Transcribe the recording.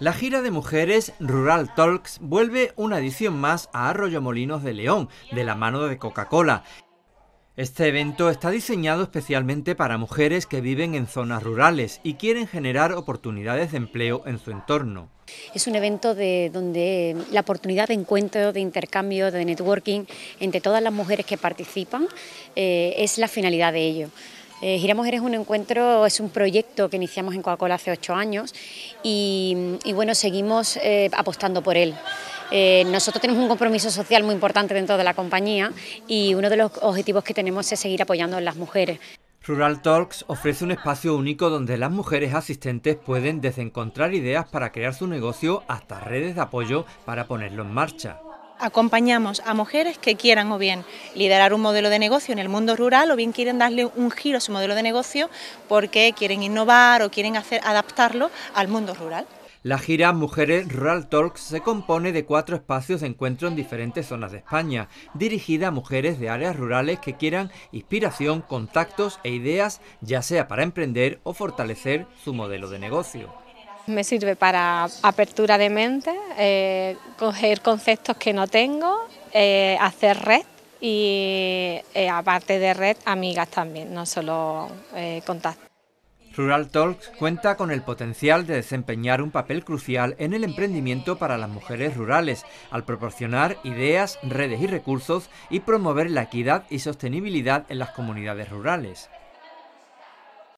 La gira de mujeres Rural Talks vuelve una edición más a Arroyo Molinos de León, de la mano de Coca-Cola. Este evento está diseñado especialmente para mujeres que viven en zonas rurales y quieren generar oportunidades de empleo en su entorno. Es un evento donde la oportunidad de encuentro, de intercambio, de networking entre todas las mujeres que participan eh, es la finalidad de ello. Eh, Gira Mujeres es un encuentro, es un proyecto que iniciamos en Coca-Cola hace ocho años y, bueno, seguimos eh, apostando por él. Eh, nosotros tenemos un compromiso social muy importante dentro de la compañía y uno de los objetivos que tenemos es seguir apoyando a las mujeres. Rural Talks ofrece un espacio único donde las mujeres asistentes pueden desencontrar ideas para crear su negocio hasta redes de apoyo para ponerlo en marcha acompañamos a mujeres que quieran o bien liderar un modelo de negocio en el mundo rural o bien quieren darle un giro a su modelo de negocio porque quieren innovar o quieren hacer, adaptarlo al mundo rural. La gira Mujeres Rural Talks se compone de cuatro espacios de encuentro en diferentes zonas de España, dirigida a mujeres de áreas rurales que quieran inspiración, contactos e ideas, ya sea para emprender o fortalecer su modelo de negocio. Me sirve para apertura de mente, eh, coger conceptos que no tengo, eh, hacer red y eh, aparte de red, amigas también, no solo contactos. Rural Talks cuenta con el potencial de desempeñar un papel crucial en el emprendimiento para las mujeres rurales, al proporcionar ideas, redes y recursos y promover la equidad y sostenibilidad en las comunidades rurales.